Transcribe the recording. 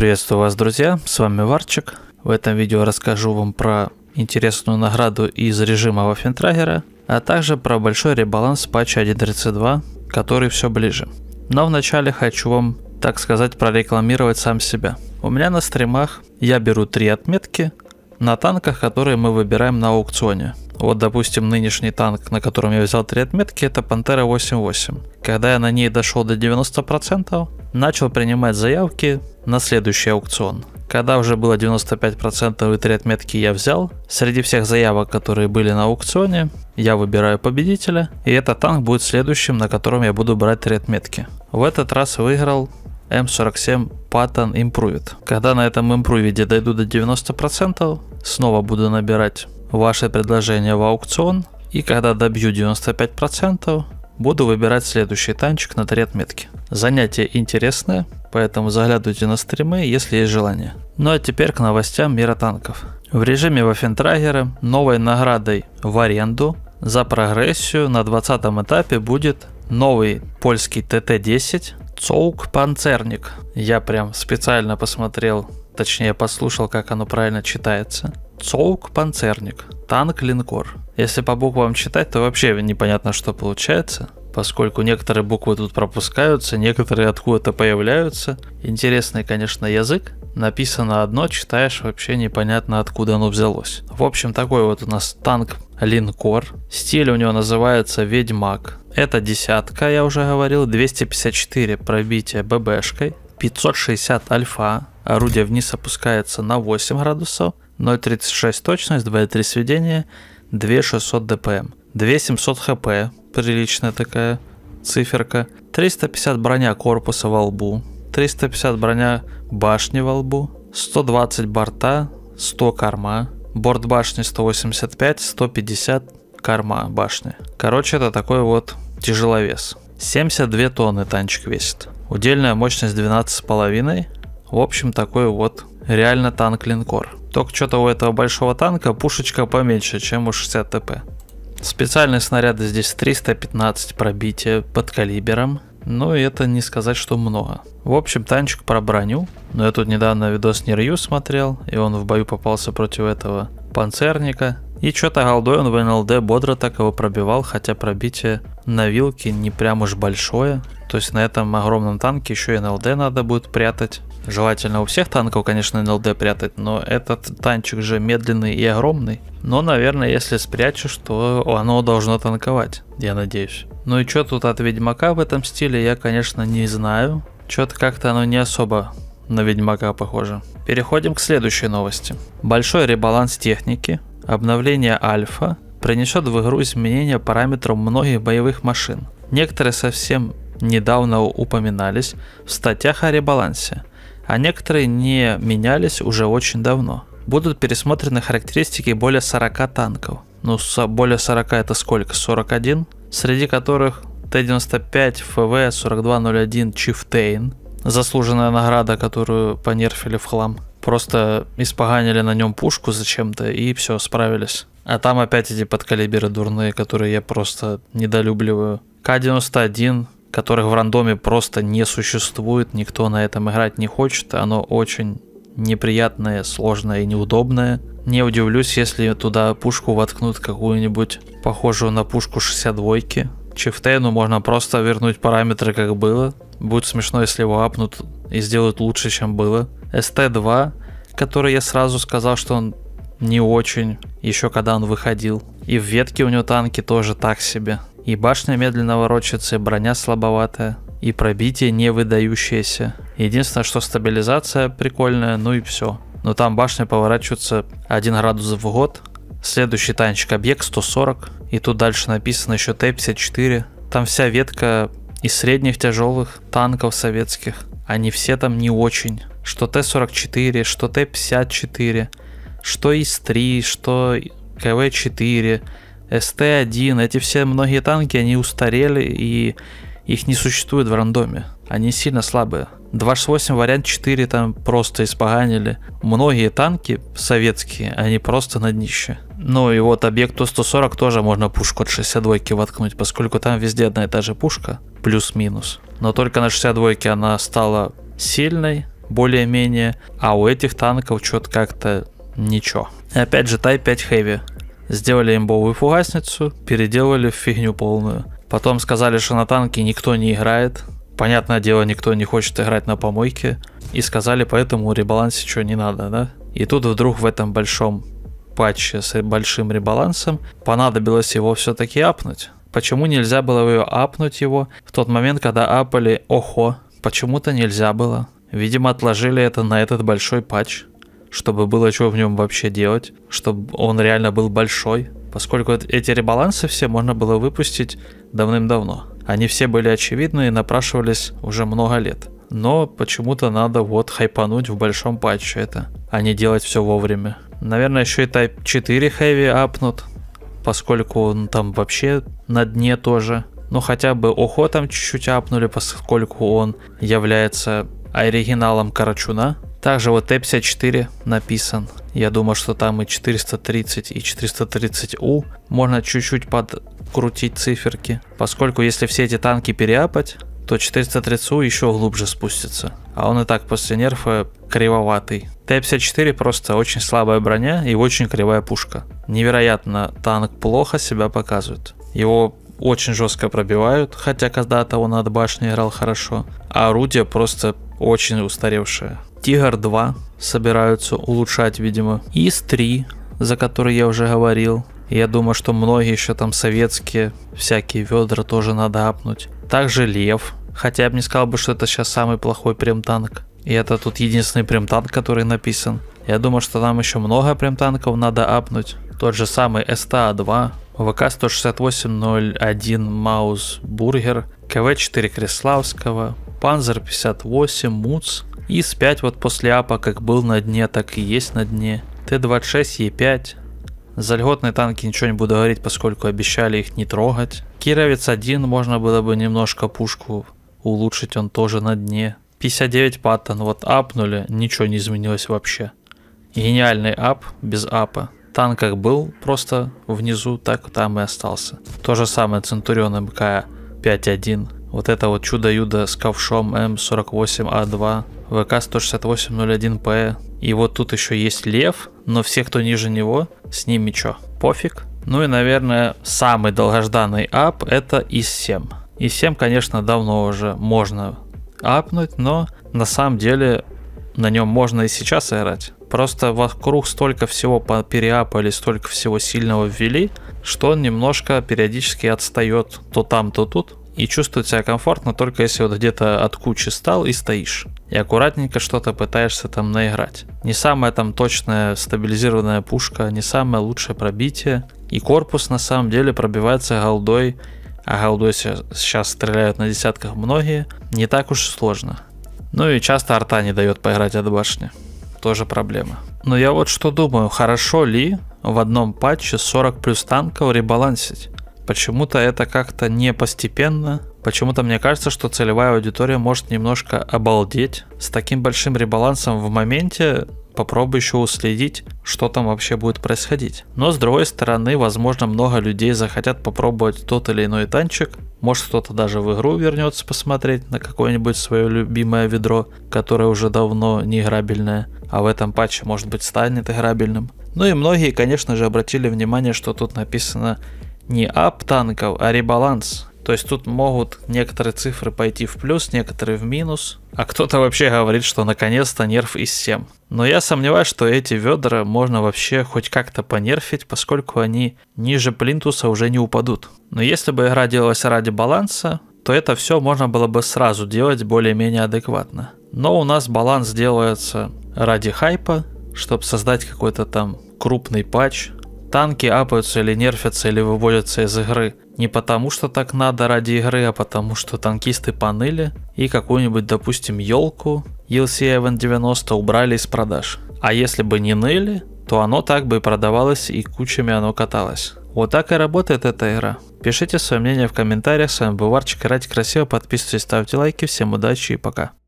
Приветствую вас, друзья, с вами Варчик. В этом видео расскажу вам про интересную награду из режима Вафентрагера, а также про большой ребаланс патча 1.32, который все ближе. Но вначале хочу вам, так сказать, прорекламировать сам себя. У меня на стримах я беру три отметки на танках, которые мы выбираем на аукционе. Вот, допустим, нынешний танк, на котором я взял три отметки, это Пантера 88. Когда я на ней дошел до 90%, начал принимать заявки на следующий аукцион. Когда уже было 95% и три отметки я взял, среди всех заявок, которые были на аукционе, я выбираю победителя, и этот танк будет следующим, на котором я буду брать три отметки. В этот раз выиграл М47 Pattern Improved. Когда на этом импрувиде дойду до 90%, снова буду набирать ваше предложение в аукцион и когда добью 95%, буду выбирать следующий танчик на три отметки. Занятие интересное, поэтому заглядывайте на стримы, если есть желание. Ну а теперь к новостям мира танков. В режиме Вафентрагера новой наградой в аренду за прогрессию на 20 этапе будет новый польский ТТ-10 Цоук Панцерник. Я прям специально посмотрел, точнее послушал, как оно правильно читается. Цоук Панцерник, танк Линкор. Если по буквам читать, то вообще непонятно, что получается, поскольку некоторые буквы тут пропускаются, некоторые откуда-то появляются. Интересный, конечно, язык, написано одно, читаешь вообще непонятно откуда оно взялось. В общем, такой вот у нас танк линкор. Стиль у него называется Ведьмак. Это десятка, я уже говорил, 254 пробития ББшкой, 560 альфа, орудие вниз опускается на 8 градусов, 0.36 точность, 2.3 сведения, 2600 дпм. 2700 хп, приличная такая циферка. 350 броня корпуса во лбу, 350 броня башни во лбу, 120 борта, 100 корма, борт башни 185, 150 корма башни. Короче, это такой вот тяжеловес. 72 тонны танчик весит. Удельная мощность 12,5. В общем, такой вот реально танк-линкор. Только что-то у этого большого танка пушечка поменьше, чем у 60 ТП. Специальные снаряды здесь 315 пробития под калибером. Ну и это не сказать, что много. В общем, танчик про броню. Но я тут недавно видос Нерью смотрел, и он в бою попался против этого панцерника. И что-то голдой он в НЛД бодро так его пробивал, хотя пробитие на вилке не прям уж большое. То есть на этом огромном танке еще и НЛД надо будет прятать. Желательно у всех танков, конечно, НЛД прятать, но этот танчик же медленный и огромный. Но, наверное, если спрячешь, то оно должно танковать, я надеюсь. Ну и что тут от Ведьмака в этом стиле, я, конечно, не знаю. Что-то как-то оно не особо на Ведьмака похоже. Переходим к следующей новости. Большой ребаланс техники, обновление альфа принесет в игру изменения параметров многих боевых машин. Некоторые совсем недавно упоминались в статьях о ребалансе, а некоторые не менялись уже очень давно. Будут пересмотрены характеристики более 40 танков. Ну, более 40 это сколько? 41? Среди которых Т-95, ФВ, 4201, Чифтейн. Заслуженная награда, которую понерфили в хлам. Просто испоганили на нем пушку зачем-то и все, справились. А там опять эти подкалиберы дурные, которые я просто недолюбливаю. К-91, которых в рандоме просто не существует, никто на этом играть не хочет, оно очень неприятное, сложное и неудобное. Не удивлюсь, если туда пушку воткнут какую-нибудь похожую на пушку 62-ки. Чифтейну можно просто вернуть параметры, как было. Будет смешно, если его апнут и сделают лучше, чем было. ST2, который я сразу сказал, что он не очень, еще когда он выходил. И в ветке у него танки тоже так себе. И башня медленно ворочается, и броня слабоватая, и пробитие не выдающееся. Единственное, что стабилизация прикольная, ну и все. Но там башня поворачивается 1 градус в год. Следующий танчик объект 140. И тут дальше написано еще Т-54. Там вся ветка из средних тяжелых танков советских. Они все там не очень. Что Т-44, что Т-54, что ИС-3, что КВ-4. СТ-1, эти все многие танки, они устарели и их не существует в рандоме. Они сильно слабые. 2.8 вариант 4 там просто испоганили. Многие танки советские, они просто на днище. Ну и вот объекту 140 тоже можно пушку от 62 воткнуть, поскольку там везде одна и та же пушка, плюс-минус. Но только на 62 она стала сильной, более-менее, а у этих танков что-то как-то ничего. И опять же Type 5 Heavy сделали имбовую фугасницу, переделали в фигню полную. Потом сказали, что на танке никто не играет. Понятное дело, никто не хочет играть на помойке. И сказали, поэтому ребалансе что не надо, да? И тут вдруг в этом большом патче с большим ребалансом понадобилось его все-таки апнуть. Почему нельзя было ее апнуть его в тот момент, когда апали охо? Почему-то нельзя было. Видимо, отложили это на этот большой патч чтобы было чего в нем вообще делать, чтобы он реально был большой, поскольку эти ребалансы все можно было выпустить давным-давно. Они все были очевидны и напрашивались уже много лет. Но почему-то надо вот хайпануть в большом патче это, а не делать все вовремя. Наверное, еще и Type 4 Heavy апнут, поскольку он там вообще на дне тоже. Ну хотя бы Охо там чуть-чуть апнули, поскольку он является оригиналом Карачуна, также вот Т54 написан. Я думаю, что там и 430, и 430У. Можно чуть-чуть подкрутить циферки. Поскольку если все эти танки переапать, то 430У еще глубже спустится. А он и так после нерфа кривоватый. Т-54 просто очень слабая броня и очень кривая пушка. Невероятно танк плохо себя показывает. Его очень жестко пробивают, хотя когда-то он от башни играл хорошо. А орудие просто очень устаревшее. Тигр 2 собираются улучшать, видимо. ИС 3, за который я уже говорил. Я думаю, что многие еще там советские всякие ведра тоже надо апнуть. Также Лев. Хотя я бы не сказал бы, что это сейчас самый плохой прем-танк. И это тут единственный прем-танк, который написан. Я думаю, что нам еще много прем-танков надо апнуть. Тот же самый а СТА-2, ВК-168-01 Маус Бургер, КВ-4 Креславского, Panzer 58, МУЦ. ИС-5 вот после АПа как был на дне, так и есть на дне. Т-26, Е-5. За льготные танки ничего не буду говорить, поскольку обещали их не трогать. Кировец-1 можно было бы немножко пушку улучшить, он тоже на дне. 59 паттон, вот апнули, ничего не изменилось вообще. Гениальный ап без апа. Танк как был просто внизу, так там и остался. То же самое Центурион МК 5.1. Вот это вот чудо-юдо с ковшом М48А2, ВК-16801П. И вот тут еще есть лев, но все, кто ниже него, с ними чё, пофиг. Ну и, наверное, самый долгожданный ап это ИС-7. ИС-7, конечно, давно уже можно апнуть, но на самом деле на нем можно и сейчас играть. Просто вокруг столько всего переапали, столько всего сильного ввели, что он немножко периодически отстает то там, то тут и чувствовать себя комфортно только если вот где-то от кучи стал и стоишь. И аккуратненько что-то пытаешься там наиграть. Не самая там точная стабилизированная пушка, не самое лучшее пробитие. И корпус на самом деле пробивается голдой, а голдой сейчас стреляют на десятках многие, не так уж сложно. Ну и часто арта не дает поиграть от башни. Тоже проблема. Но я вот что думаю, хорошо ли в одном патче 40 плюс танков ребалансить? Почему-то это как-то не постепенно. Почему-то мне кажется, что целевая аудитория может немножко обалдеть. С таким большим ребалансом в моменте попробуй еще уследить, что там вообще будет происходить. Но с другой стороны, возможно, много людей захотят попробовать тот или иной танчик. Может кто-то даже в игру вернется посмотреть на какое-нибудь свое любимое ведро, которое уже давно не играбельное, а в этом патче может быть станет играбельным. Ну и многие, конечно же, обратили внимание, что тут написано не ап танков, а ребаланс. То есть тут могут некоторые цифры пойти в плюс, некоторые в минус. А кто-то вообще говорит, что наконец-то нерф из 7. Но я сомневаюсь, что эти ведра можно вообще хоть как-то понерфить, поскольку они ниже плинтуса уже не упадут. Но если бы игра делалась ради баланса, то это все можно было бы сразу делать более-менее адекватно. Но у нас баланс делается ради хайпа, чтобы создать какой-то там крупный патч, Танки апаются или нерфятся, или выводятся из игры. Не потому что так надо ради игры, а потому что танкисты панели и какую-нибудь, допустим, елку ELC 90 убрали из продаж. А если бы не ныли, то оно так бы и продавалось и кучами оно каталось. Вот так и работает эта игра. Пишите свое мнение в комментариях, с вами был Варчик, играйте красиво, подписывайтесь, ставьте лайки, всем удачи и пока.